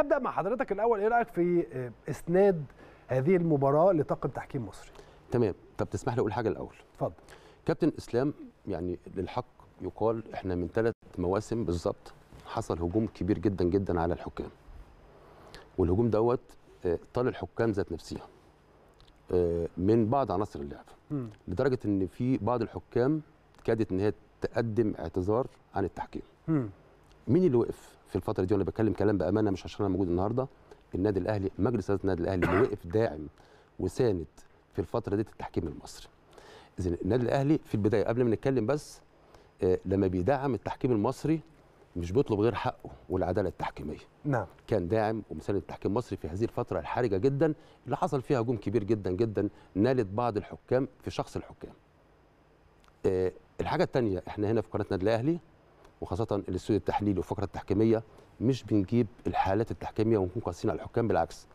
ابدا مع حضرتك الاول ايه رايك في آه، اسناد هذه المباراه لطاقم تحكيم مصري تمام طب تسمح لي اقول حاجه الاول اتفضل كابتن اسلام يعني للحق يقال احنا من ثلاث مواسم بالظبط حصل هجوم كبير جدا جدا على الحكام والهجوم دوت آه، طال الحكام ذات نفسها آه، من بعض عناصر اللعب لدرجه ان في بعض الحكام كادت ان هي تقدم اعتذار عن التحكيم م. مين اللي وقف في الفتره دي وانا بتكلم كلام بامانه مش عشان انا موجود النهارده النادي الاهلي مجلس اداره النادي الاهلي اللي وقف داعم وساند في الفتره دي التحكيم المصري اذا النادي الاهلي في البدايه قبل ما نتكلم بس آه لما بيدعم التحكيم المصري مش بيطلب غير حقه والعداله التحكيميه نعم كان داعم ومساند التحكيم المصري في هذه الفتره الحرجه جدا اللي حصل فيها هجوم كبير جدا جدا نالت بعض الحكام في شخص الحكام آه الحاجه الثانيه احنا هنا في قناه النادي الاهلي وخاصه الاستوديو التحليلي والفقره التحكيميه مش بنجيب الحالات التحكيميه ونكون قاسيين على الحكام بالعكس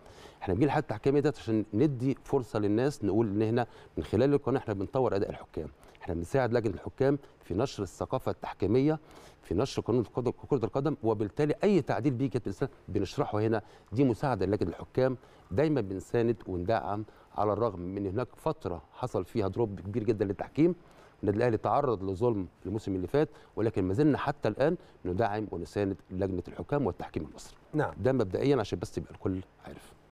احنا بنجيب الحالات التحكيميه ده عشان ندي فرصه للناس نقول ان هنا من خلال القناه احنا بنطور اداء الحكام احنا بنساعد لجنه الحكام في نشر الثقافه التحكيميه في نشر قانون كره القدم وبالتالي اي تعديل بيجي بنشرحه هنا دي مساعده للجنه الحكام دايما بنساند وندعم على الرغم من هناك فتره حصل فيها دروب كبير جدا للتحكيم النادي الاهلي تعرض لظلم الموسم اللي فات ولكن ما زلنا حتى الان ندعم ونساند لجنه الحكام والتحكيم المصري نعم ده مبدئيا عشان بس يبقى الكل عارف